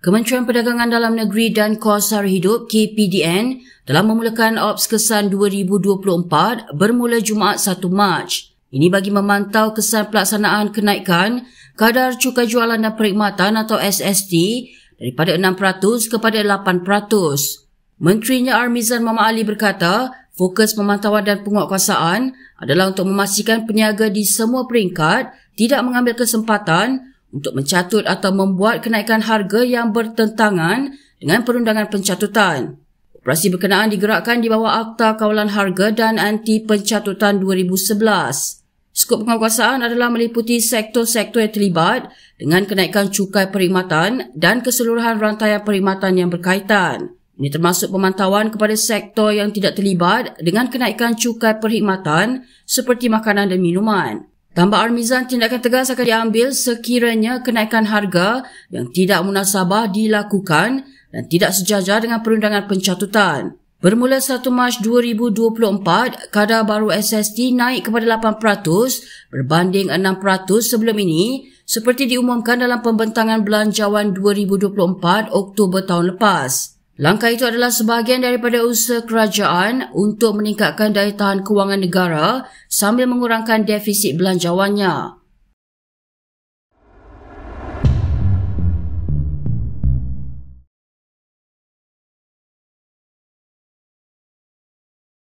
Kementerian Perdagangan Dalam Negeri dan Kos Sara Hidup KPDN telah memulakan Ops Kesan 2024 bermula Jumaat 1 Mac. Ini bagi memantau kesan pelaksanaan kenaikan kadar cukai jualan dan perkhidmatan atau SST daripada 6% kepada 8%. Menterinya Armizan Mama Ali berkata, fokus pemantauan dan penguatkuasaan adalah untuk memastikan peniaga di semua peringkat tidak mengambil kesempatan untuk mencatut atau membuat kenaikan harga yang bertentangan dengan perundangan pencatutan. Operasi berkenaan digerakkan di bawah Akta Kawalan Harga dan Anti Pencatutan 2011. Skop pengawasan adalah meliputi sektor-sektor yang terlibat dengan kenaikan cukai perkhidmatan dan keseluruhan rantaian perkhidmatan yang berkaitan. Ini termasuk pemantauan kepada sektor yang tidak terlibat dengan kenaikan cukai perkhidmatan seperti makanan dan minuman. Gambar Armizan tindakan tegas akan diambil sekiranya kenaikan harga yang tidak munasabah dilakukan dan tidak sejajar dengan perundangan pencatutan. Bermula 1 Mac 2024, kadar baru SST naik kepada 8% berbanding 6% sebelum ini seperti diumumkan dalam pembentangan belanjawan 2024 Oktober tahun lepas. Langkah itu adalah sebahagian daripada usaha kerajaan untuk meningkatkan daya tahan kewangan negara sambil mengurangkan defisit belanjawannya.